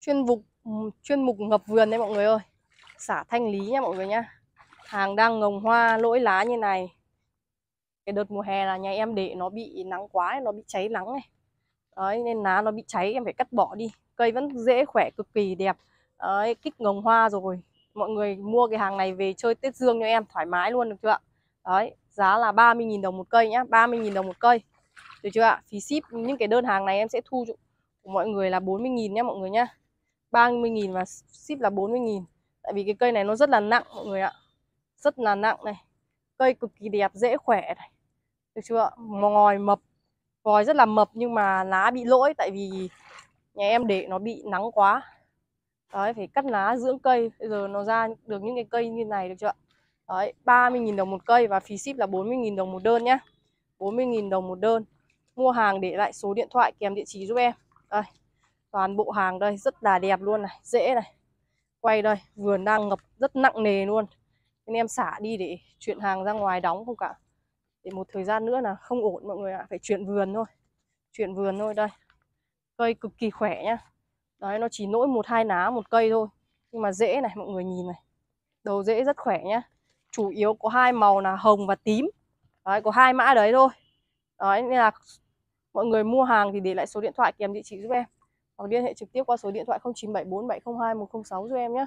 chuyên mục chuyên mục ngập vườn đấy mọi người ơi xả thanh lý nha mọi người nhá hàng đang ngồng hoa lỗi lá như này cái đợt mùa hè là nhà em để nó bị nắng quá nó bị cháy nắng này đấy nên lá nó bị cháy em phải cắt bỏ đi cây vẫn dễ khỏe cực kỳ đẹp đấy kích ngồng hoa rồi mọi người mua cái hàng này về chơi tết dương cho em thoải mái luôn được chưa ạ đấy giá là 30.000 đồng một cây nhá 30.000 đồng một cây được chưa ạ phí ship những cái đơn hàng này em sẽ thu của mọi người là 40.000 nhé mọi người nhá 30.000 và ship là 40.000 Tại vì cái cây này nó rất là nặng mọi người ạ Rất là nặng này Cây cực kỳ đẹp, dễ khỏe này Được chưa ạ? Ngòi mập Vòi rất là mập nhưng mà lá bị lỗi Tại vì nhà em để nó bị nắng quá Đấy, phải cắt lá dưỡng cây Bây giờ nó ra được những cái cây như này được chưa ạ? Đấy, 30.000 đồng một cây và phí ship là 40.000 đồng một đơn nhá 40.000 đồng một đơn Mua hàng để lại số điện thoại kèm địa chỉ giúp em Đây toàn bộ hàng đây rất là đẹp luôn này dễ này quay đây vườn đang ngập rất nặng nề luôn nên em xả đi để chuyển hàng ra ngoài đóng không cả để một thời gian nữa là không ổn mọi người ạ à. phải chuyển vườn thôi chuyển vườn thôi đây cây cực kỳ khỏe nhá đấy nó chỉ nỗi một hai ná một cây thôi nhưng mà dễ này mọi người nhìn này đầu rễ rất khỏe nhá chủ yếu có hai màu là hồng và tím đấy có hai mã đấy thôi đấy nên là mọi người mua hàng thì để lại số điện thoại kèm địa chỉ giúp em hoặc liên hệ trực tiếp qua số điện thoại 0974702106 giúp em nhé